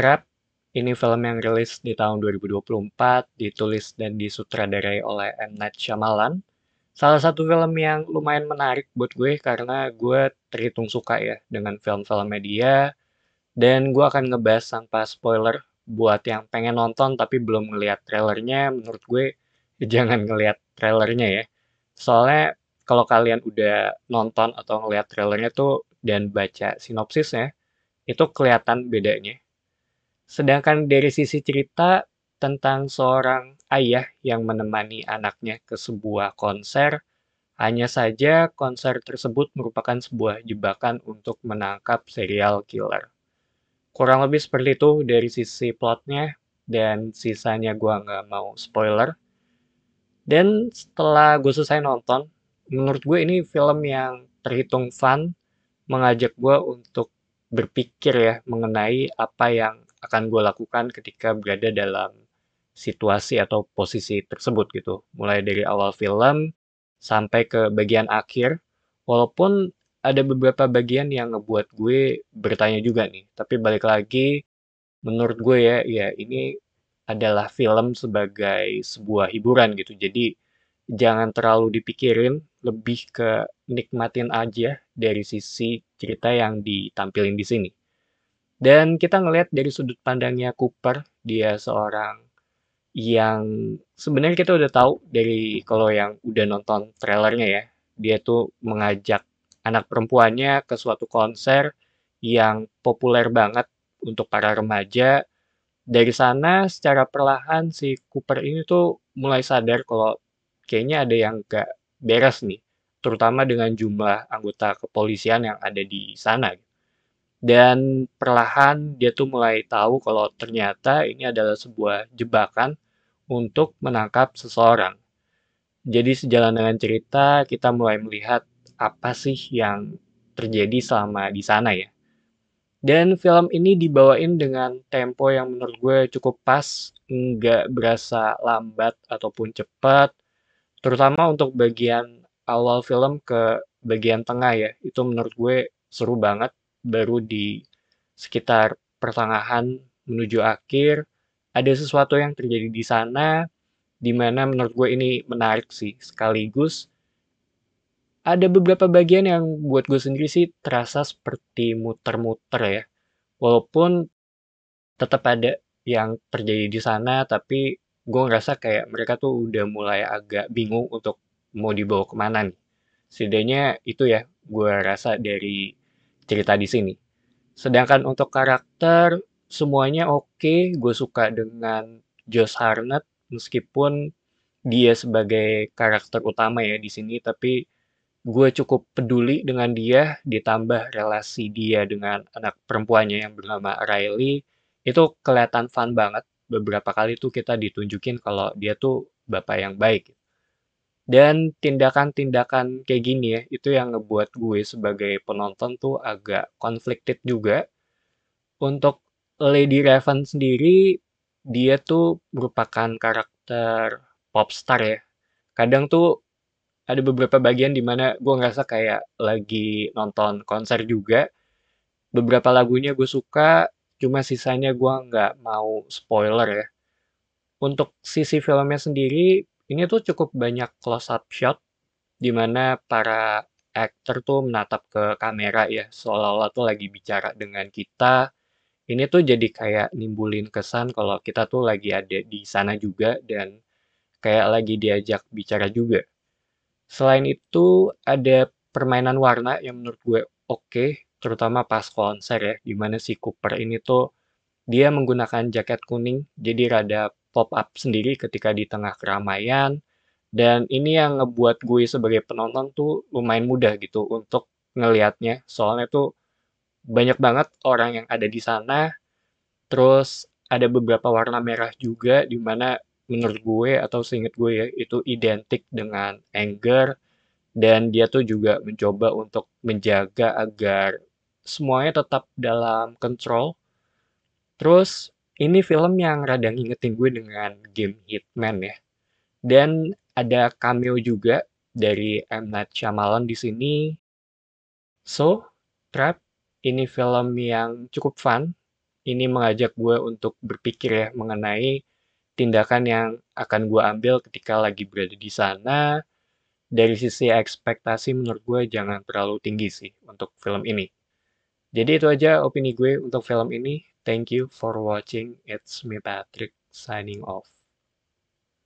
Trap. Ini film yang rilis di tahun 2024, ditulis dan disutradarai oleh M. Night Shyamalan. Salah satu film yang lumayan menarik buat gue karena gue terhitung suka ya dengan film-film media. Dan gue akan ngebahas tanpa spoiler buat yang pengen nonton tapi belum ngeliat trailernya. Menurut gue jangan ngeliat trailernya ya. Soalnya kalau kalian udah nonton atau ngeliat trailernya tuh dan baca sinopsisnya, itu kelihatan bedanya Sedangkan dari sisi cerita tentang seorang ayah yang menemani anaknya ke sebuah konser, hanya saja konser tersebut merupakan sebuah jebakan untuk menangkap serial killer. Kurang lebih seperti itu dari sisi plotnya, dan sisanya gue nggak mau spoiler. Dan setelah gue selesai nonton, menurut gue ini film yang terhitung fun, mengajak gue untuk berpikir ya mengenai apa yang akan gue lakukan ketika berada dalam situasi atau posisi tersebut gitu. Mulai dari awal film sampai ke bagian akhir. Walaupun ada beberapa bagian yang ngebuat gue bertanya juga nih. Tapi balik lagi, menurut gue ya, ya ini adalah film sebagai sebuah hiburan gitu. Jadi jangan terlalu dipikirin, lebih ke nikmatin aja dari sisi cerita yang ditampilin di sini. Dan kita ngelihat dari sudut pandangnya Cooper, dia seorang yang sebenarnya kita udah tahu dari kalau yang udah nonton trailernya ya, dia tuh mengajak anak perempuannya ke suatu konser yang populer banget untuk para remaja. Dari sana secara perlahan si Cooper ini tuh mulai sadar kalau kayaknya ada yang gak beres nih, terutama dengan jumlah anggota kepolisian yang ada di sana dan perlahan dia tuh mulai tahu kalau ternyata ini adalah sebuah jebakan untuk menangkap seseorang. Jadi sejalan dengan cerita kita mulai melihat apa sih yang terjadi selama di sana ya. Dan film ini dibawain dengan tempo yang menurut gue cukup pas, nggak berasa lambat ataupun cepat, terutama untuk bagian awal film ke bagian tengah ya, itu menurut gue seru banget baru di sekitar pertengahan menuju akhir ada sesuatu yang terjadi di sana di mana menurut gue ini menarik sih sekaligus ada beberapa bagian yang buat gue sendiri sih terasa seperti muter-muter ya walaupun tetap ada yang terjadi di sana tapi gue ngerasa kayak mereka tuh udah mulai agak bingung untuk mau dibawa kemana nih setidaknya itu ya gue rasa dari cerita di sini. Sedangkan untuk karakter semuanya oke, okay. gue suka dengan Josh Harnett meskipun dia sebagai karakter utama ya di sini tapi gue cukup peduli dengan dia ditambah relasi dia dengan anak perempuannya yang bernama Riley itu kelihatan fun banget beberapa kali tuh kita ditunjukin kalau dia tuh bapak yang baik dan tindakan-tindakan kayak gini ya, itu yang ngebuat gue sebagai penonton tuh agak conflicted juga. Untuk Lady Raven sendiri, dia tuh merupakan karakter popstar ya. Kadang tuh ada beberapa bagian dimana gue ngerasa kayak lagi nonton konser juga. Beberapa lagunya gue suka, cuma sisanya gue nggak mau spoiler ya. Untuk sisi filmnya sendiri, ini tuh cukup banyak close up shot dimana para aktor tuh menatap ke kamera ya, seolah-olah tuh lagi bicara dengan kita. Ini tuh jadi kayak nimbulin kesan kalau kita tuh lagi ada di sana juga dan kayak lagi diajak bicara juga. Selain itu ada permainan warna yang menurut gue oke, okay, terutama pas konser ya, dimana si Cooper ini tuh dia menggunakan jaket kuning, jadi rada pop up sendiri ketika di tengah keramaian dan ini yang ngebuat gue sebagai penonton tuh lumayan mudah gitu untuk ngelihatnya soalnya tuh banyak banget orang yang ada di sana terus ada beberapa warna merah juga di mana menurut gue atau seinget gue ya itu identik dengan anger dan dia tuh juga mencoba untuk menjaga agar semuanya tetap dalam kontrol. Terus ini film yang rada ngingetin gue dengan game Hitman ya. Dan ada cameo juga dari M. Night Shyamalan di sini. So, Trap, ini film yang cukup fun. Ini mengajak gue untuk berpikir ya mengenai tindakan yang akan gue ambil ketika lagi berada di sana. Dari sisi ekspektasi menurut gue jangan terlalu tinggi sih untuk film ini. Jadi itu aja opini gue untuk film ini. Thank you for watching. It's me Patrick signing off.